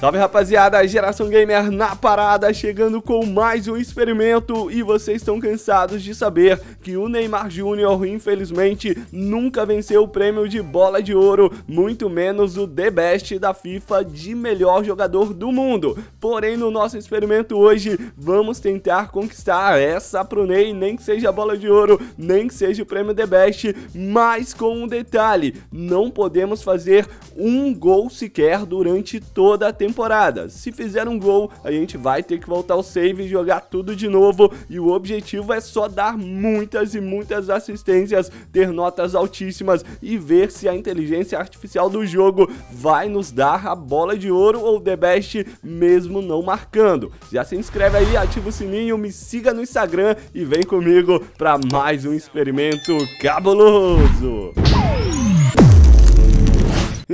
Salve rapaziada, Geração Gamer na parada, chegando com mais um experimento e vocês estão cansados de saber que o Neymar Júnior, infelizmente, nunca venceu o prêmio de bola de ouro, muito menos o The Best da FIFA de melhor jogador do mundo. Porém, no nosso experimento hoje, vamos tentar conquistar essa pro Ney, nem que seja a bola de ouro, nem que seja o prêmio The Best, mas com um detalhe, não podemos fazer um gol sequer durante toda a temporada temporada. Se fizer um gol, a gente vai ter que voltar ao save e jogar tudo de novo. E o objetivo é só dar muitas e muitas assistências, ter notas altíssimas e ver se a inteligência artificial do jogo vai nos dar a bola de ouro ou The Best, mesmo não marcando. Já se inscreve aí, ativa o sininho, me siga no Instagram e vem comigo para mais um experimento cabuloso.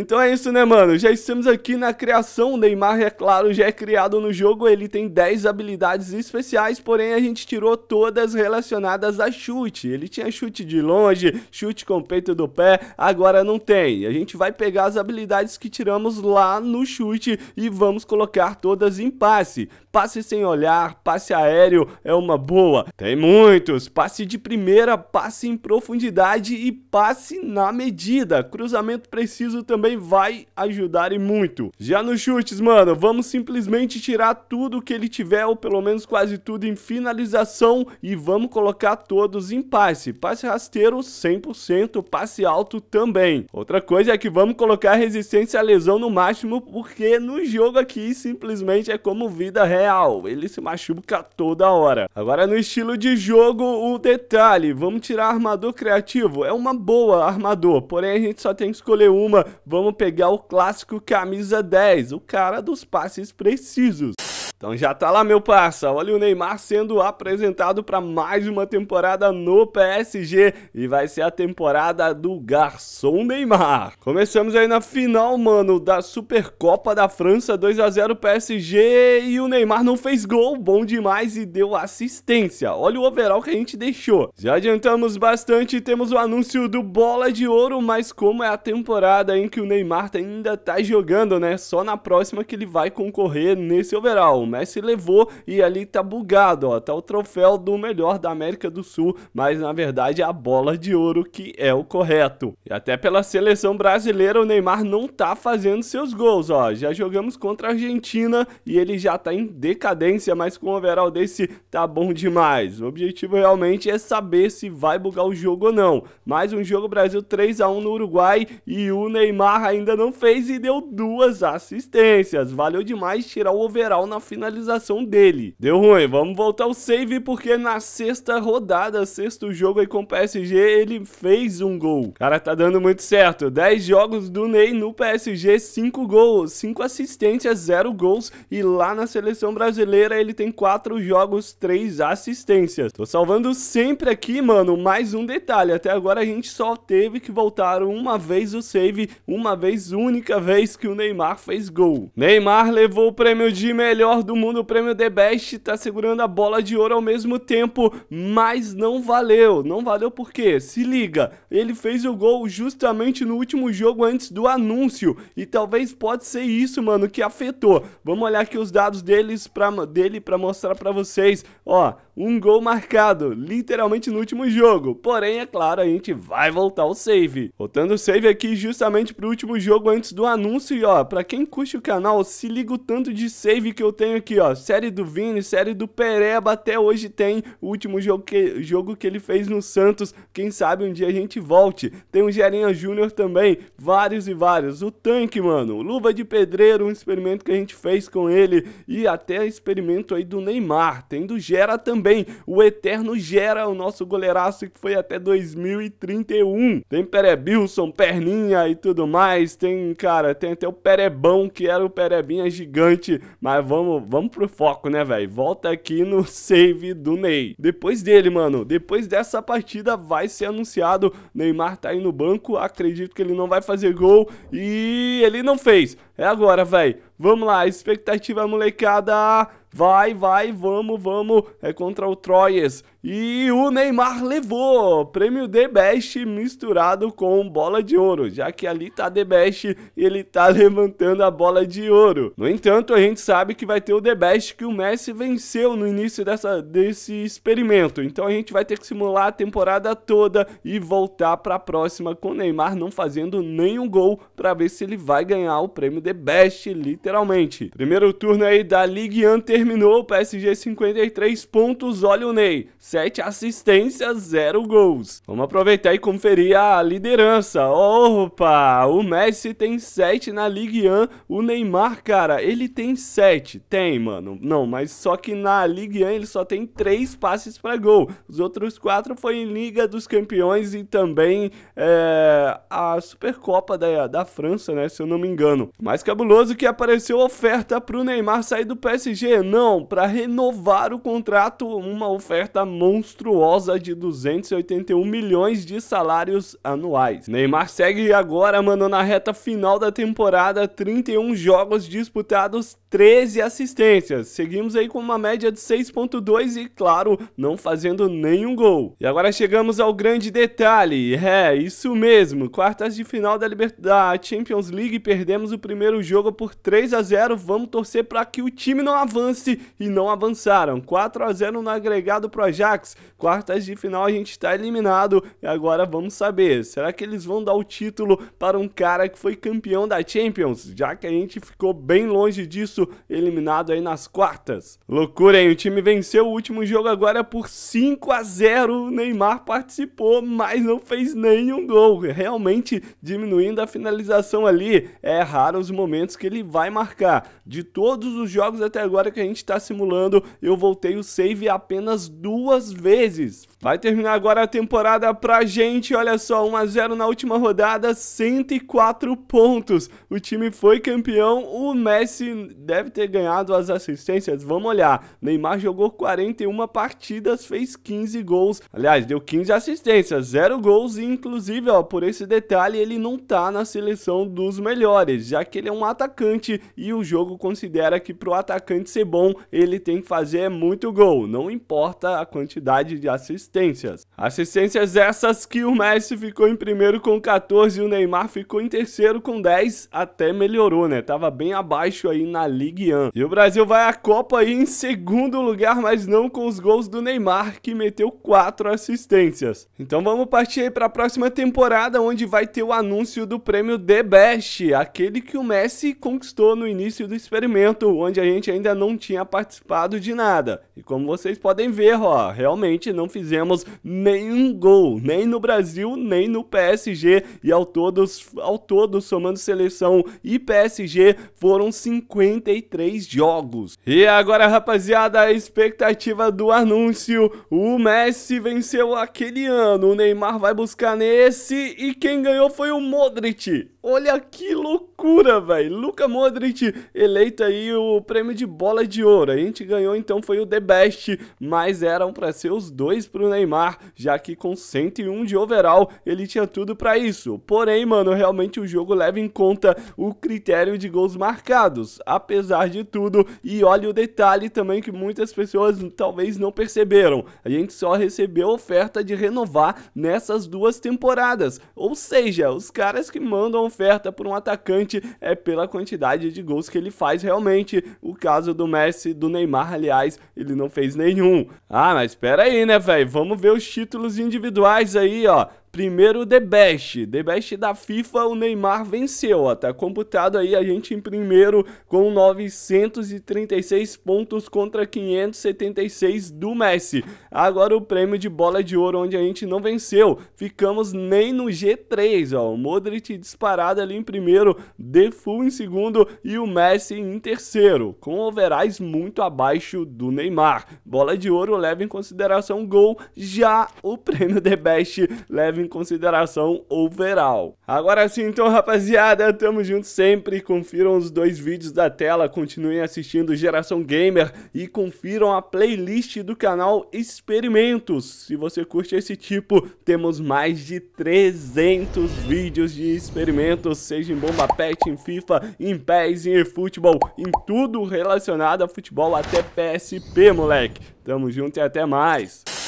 Então é isso, né, mano? Já estamos aqui na criação. O Neymar, é claro, já é criado no jogo. Ele tem 10 habilidades especiais, porém a gente tirou todas relacionadas a chute. Ele tinha chute de longe, chute com o peito do pé, agora não tem. A gente vai pegar as habilidades que tiramos lá no chute e vamos colocar todas em passe. Passe sem olhar, passe aéreo é uma boa. Tem muitos. Passe de primeira, passe em profundidade e passe na medida. Cruzamento preciso também também vai ajudar e muito. Já nos chutes, mano, vamos simplesmente tirar tudo que ele tiver, ou pelo menos quase tudo, em finalização e vamos colocar todos em passe. Passe rasteiro 100%, passe alto também. Outra coisa é que vamos colocar resistência à lesão no máximo, porque no jogo aqui simplesmente é como vida real. Ele se machuca toda hora. Agora no estilo de jogo, o detalhe, vamos tirar armador criativo. É uma boa armador, porém a gente só tem que escolher uma. Vamos vamos pegar o clássico camisa 10, o cara dos passes precisos. Então já tá lá, meu parça. Olha o Neymar sendo apresentado para mais uma temporada no PSG e vai ser a temporada do Garçom Neymar. Começamos aí na final, mano, da Supercopa da França, 2 a 0 PSG e o Neymar não fez gol, bom demais e deu assistência. Olha o overall que a gente deixou. Já adiantamos bastante, temos o anúncio do Bola de Ouro, mas como é a temporada em que o Neymar ainda tá jogando, né? Só na próxima que ele vai concorrer nesse overall. Messi levou e ali tá bugado, ó, tá o troféu do melhor da América do Sul, mas na verdade é a bola de ouro que é o correto. E até pela seleção brasileira o Neymar não tá fazendo seus gols, ó, já jogamos contra a Argentina e ele já tá em decadência, mas com o overall desse tá bom demais. O objetivo realmente é saber se vai bugar o jogo ou não. Mais um jogo Brasil 3 a 1 no Uruguai e o Neymar ainda não fez e deu duas assistências. Valeu demais tirar o overall na final finalização dele. Deu ruim, vamos voltar ao save porque na sexta rodada, sexto jogo aí com o PSG, ele fez um gol. Cara, tá dando muito certo. 10 jogos do Ney no PSG, 5 gols, 5 assistências, 0 gols e lá na seleção brasileira ele tem 4 jogos, 3 assistências. Tô salvando sempre aqui, mano, mais um detalhe. Até agora a gente só teve que voltar uma vez o save, uma vez única vez que o Neymar fez gol. Neymar levou o prêmio de melhor do do mundo, o prêmio The Best tá segurando a bola de ouro ao mesmo tempo, mas não valeu. Não valeu por quê? Se liga, ele fez o gol justamente no último jogo antes do anúncio e talvez pode ser isso, mano, que afetou. Vamos olhar aqui os dados deles pra, dele para mostrar para vocês. Ó, um gol marcado, literalmente no último jogo. Porém, é claro, a gente vai voltar o save. Voltando o save aqui justamente pro último jogo antes do anúncio. E ó, pra quem curte o canal, se liga o tanto de save que eu tenho aqui, ó. Série do Vini, série do Pereba, até hoje tem o último jogo que, jogo que ele fez no Santos. Quem sabe um dia a gente volte. Tem o Gerinha Júnior também, vários e vários. O tanque, mano, luva de pedreiro, um experimento que a gente fez com ele. E até experimento aí do Neymar. Tem do Gera também também o Eterno Gera, o nosso goleiraço que foi até 2031. Tem Perebilson, Perninha e tudo mais. Tem, cara, tem até o Perebão, que era o Perebinha gigante. Mas vamos, vamos pro foco, né, velho? Volta aqui no save do Ney. Depois dele, mano, depois dessa partida vai ser anunciado. Neymar tá aí no banco, acredito que ele não vai fazer gol. E ele não fez. É agora, velho. Vamos lá, expectativa molecada. Vai, vai, vamos, vamos. É contra o Troyes. E o Neymar levou prêmio The Best misturado com bola de ouro, já que ali tá The Best e ele tá levantando a bola de ouro. No entanto, a gente sabe que vai ter o The Best que o Messi venceu no início dessa, desse experimento. Então a gente vai ter que simular a temporada toda e voltar para a próxima com o Neymar não fazendo nenhum gol para ver se ele vai ganhar o prêmio The Best, literalmente. Primeiro turno aí da Ligue 1 terminou, o PSG 53 pontos, olha o Ney. 7 assistências, 0 gols. Vamos aproveitar e conferir a liderança. Opa! O Messi tem 7 na Ligue 1. O Neymar, cara, ele tem 7. Tem, mano. Não, mas só que na Ligue 1 ele só tem 3 passes para gol. Os outros 4 foi em Liga dos Campeões e também é, a Supercopa da, da França, né? Se eu não me engano. Mais cabuloso que apareceu oferta pro Neymar sair do PSG. Não, para renovar o contrato, uma oferta muito monstruosa de 281 milhões de salários anuais. Neymar segue agora, mano, na reta final da temporada, 31 jogos disputados, 13 assistências. Seguimos aí com uma média de 6.2 e, claro, não fazendo nenhum gol. E agora chegamos ao grande detalhe. É, isso mesmo. Quartas de final da, Liber... da Champions League, perdemos o primeiro jogo por 3 a 0. Vamos torcer para que o time não avance e não avançaram. 4 a 0 no agregado pro Ajax Ajax. Quartas de final a gente está eliminado e agora vamos saber, será que eles vão dar o título para um cara que foi campeão da Champions, já que a gente ficou bem longe disso, eliminado aí nas quartas. Loucura, hein? O time venceu o último jogo agora por 5 a 0. O Neymar participou, mas não fez nenhum gol. Realmente diminuindo a finalização ali. É raro os momentos que ele vai marcar. De todos os jogos até agora que a gente está simulando, eu voltei o save apenas duas duas vezes. Vai terminar agora a temporada pra gente, olha só, 1x0 na última rodada, 104 pontos. O time foi campeão, o Messi deve ter ganhado as assistências, vamos olhar. Neymar jogou 41 partidas, fez 15 gols, aliás, deu 15 assistências, 0 gols e inclusive, ó, por esse detalhe, ele não tá na seleção dos melhores, já que ele é um atacante e o jogo considera que pro atacante ser bom, ele tem que fazer muito gol, não importa a quantidade quantidade de assistências. Assistências essas que o Messi ficou em primeiro com 14 e o Neymar ficou em terceiro com 10, até melhorou, né? Tava bem abaixo aí na Ligue 1. E o Brasil vai à Copa aí em segundo lugar, mas não com os gols do Neymar, que meteu 4 assistências. Então vamos partir aí para a próxima temporada, onde vai ter o anúncio do prêmio The Best, aquele que o Messi conquistou no início do experimento, onde a gente ainda não tinha participado de nada. E como vocês podem ver, ó, realmente não fizemos nenhum gol, nem no Brasil, nem no PSG, e ao todo, ao todo somando seleção e PSG, foram 53 jogos. E agora, rapaziada, a expectativa do anúncio, o Messi venceu aquele ano, o Neymar vai buscar nesse, e quem ganhou foi o Modric. Olha que loucura, velho. Luka Modric eleito aí o prêmio de bola de ouro. A gente ganhou então foi o The Best, mas eram para os dois pro Neymar, já que com 101 de overall ele tinha tudo para isso. Porém, mano, realmente o jogo leva em conta o critério de gols marcados, apesar de tudo. E olha o detalhe também que muitas pessoas talvez não perceberam. A gente só recebeu oferta de renovar nessas duas temporadas. Ou seja, os caras que mandam oferta por um atacante é pela quantidade de gols que ele faz realmente. O caso do Messi, do Neymar, aliás, ele não fez nenhum. Ah, mas espera aí, né, velho? Vamos ver os títulos individuais aí, ó. Primeiro The Best, The Best da FIFA, o Neymar venceu, tá computado aí a gente em primeiro com 936 pontos contra 576 do Messi. Agora o prêmio de bola de ouro onde a gente não venceu, ficamos nem no G3, ó, o Modric disparado ali em primeiro, De Full em segundo e o Messi em terceiro, com overais muito abaixo do Neymar. Bola de ouro leva em consideração gol, já o prêmio The Best leva leva em consideração overall. Agora sim, então, rapaziada, tamo junto sempre. Confiram os dois vídeos da tela, continuem assistindo Geração Gamer e confiram a playlist do canal Experimentos. Se você curte esse tipo, temos mais de 300 vídeos de experimentos, seja em bomba pet, em FIFA, em PES, em futebol, em tudo relacionado a futebol até PSP, moleque. Tamo junto e até mais.